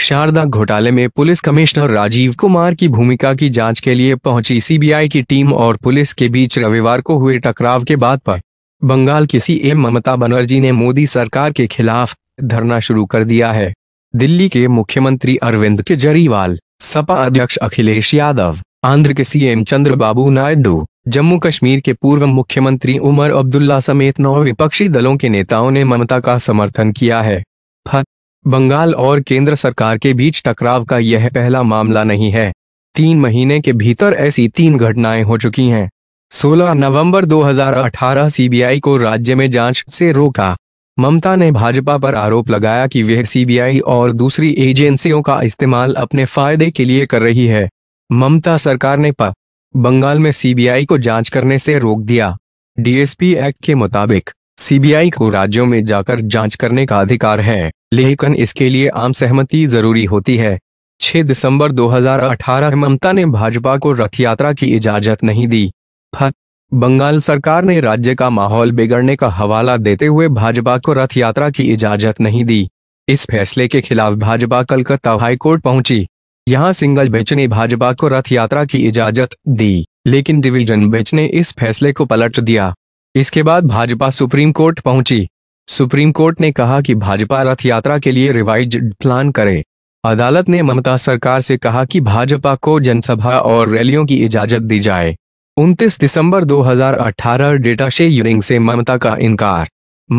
शारदा घोटाले में police commissioner Rajiv Kumar की भूमिका की जांच के लिए पहुंची सीबीआई की टीम और पुलिस के बीच रविवार को हुए टकराव के बाद पर बंगाल की सीएम ममता बनर्जी ने मोदी सरकार के खिलाफ धरना शुरू कर दिया है दिल्ली के मुख्यमंत्री अरविंद केजरीवाल सपा अध्यक्ष अखिलेश यादव आंध्र के सीएम चंद्रबाबू नायडू जम्मू कश्मीर के पूर्व मुख्यमंत्री उमर अब्दुल्ला समेत नौ विपक्षी दलों के नेताओं ने ममता का समर्थन किया है बंगाल और केंद्र सरकार के बीच टकराव का यह पहला मामला नहीं है तीन महीने के भीतर ऐसी तीन घटनाएं हो चुकी हैं 16 नवंबर 2018 सीबीआई को राज्य में जांच से रोका ममता ने भाजपा पर आरोप लगाया कि वह सीबीआई और दूसरी एजेंसियों का इस्तेमाल अपने फायदे के लिए कर रही है ममता सरकार ने प बंगाल में सीबीआई को जांच करने से रोक दिया डीएसपी एक्ट के मुताबिक सीबीआई को राज्यों में जाकर जांच करने का अधिकार है लेकिन इसके लिए आम सहमति जरूरी होती है 6 दिसंबर 2018 ममता ने भाजपा को रथ यात्रा की इजाजत नहीं दी बंगाल सरकार ने राज्य का माहौल बिगड़ने का हवाला देते हुए भाजपा को रथ यात्रा की इजाजत नहीं दी इस फैसले के खिलाफ भाजपा कलकत्ता हाईकोर्ट पहुंची यहां सिंगल बेंच ने भाजपा को रथ यात्रा की इजाजत दी लेकिन डिवीजन बेंच ने इस फैसले को पलट दिया इसके बाद भाजपा सुप्रीम कोर्ट पहुंची सुप्रीम कोर्ट ने कहा कि भाजपा रथ यात्रा के लिए रिवाइज प्लान करे अदालत ने ममता सरकार से कहा कि भाजपा को जनसभा और रैलियों की इजाजत दी जाए 29 दिसंबर 2018 डेटा शेयरिंग से ममता का इनकार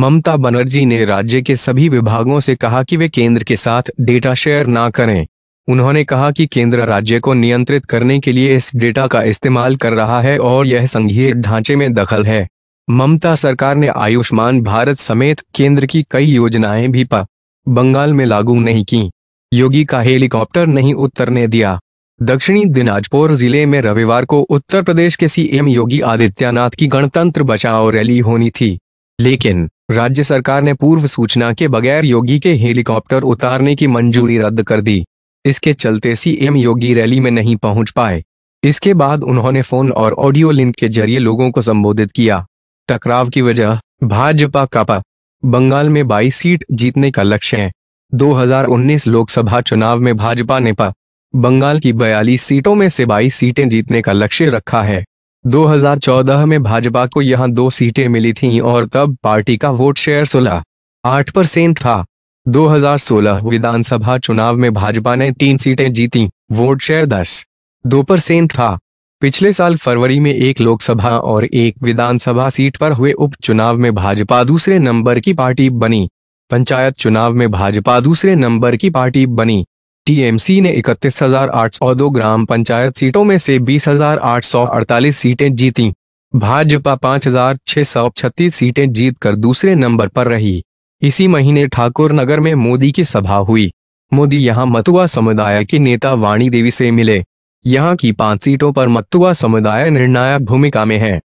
ममता बनर्जी ने राज्य के सभी विभागों से कहा कि वे केंद्र के साथ डेटा शेयर ना करें उन्होंने कहा कि केंद्र राज्य को नियंत्रित करने के लिए इस डेटा का इस्तेमाल कर रहा है और यह संघीय ढांचे में दखल है ममता सरकार ने आयुष्मान भारत समेत केंद्र की कई योजनाएं भी पा बंगाल में लागू नहीं की योगी का हेलीकॉप्टर नहीं उतरने दिया दक्षिणी दिनाजपुर जिले में रविवार को उत्तर प्रदेश के सीएम योगी आदित्यनाथ की गणतंत्र बचाओ रैली होनी थी लेकिन राज्य सरकार ने पूर्व सूचना के बगैर योगी के हेलीकॉप्टर उतारने की मंजूरी रद्द कर दी इसके चलते सीएम योगी रैली में नहीं पहुंच पाए इसके बाद उन्होंने फोन और ऑडियो लिंक के जरिए लोगों को संबोधित किया टकराव की वजह भाजपा कापा बंगाल में 22 सीट जीतने का लक्ष्य है 2019 लोकसभा चुनाव में भाजपा ने पा बंगाल की 42 सीटों में से 22 सीटें जीतने का लक्ष्य रखा है 2014 में भाजपा को यहां दो सीटें मिली थीं और तब पार्टी का वोट शेयर सोलह आठ परसेंट था 2016 विधानसभा चुनाव में भाजपा ने तीन सीटें जीती वोट शेयर दस दो परसेंट था पिछले साल फरवरी में एक लोकसभा और एक विधानसभा सीट पर हुए उपचुनाव में भाजपा दूसरे नंबर की पार्टी बनी पंचायत चुनाव में भाजपा दूसरे नंबर की पार्टी बनी टीएमसी ने इकतीस ग्राम पंचायत सीटों में से 20,848 सीटें जीती भाजपा 5,636 सीटें जीतकर दूसरे नंबर पर रही इसी महीने ठाकुर नगर में मोदी की सभा हुई मोदी यहां मतुआ समुदाय की नेता वाणी देवी से मिले यहाँ की पांच सीटों पर मत्तुआ समुदाय निर्णायक भूमिका में है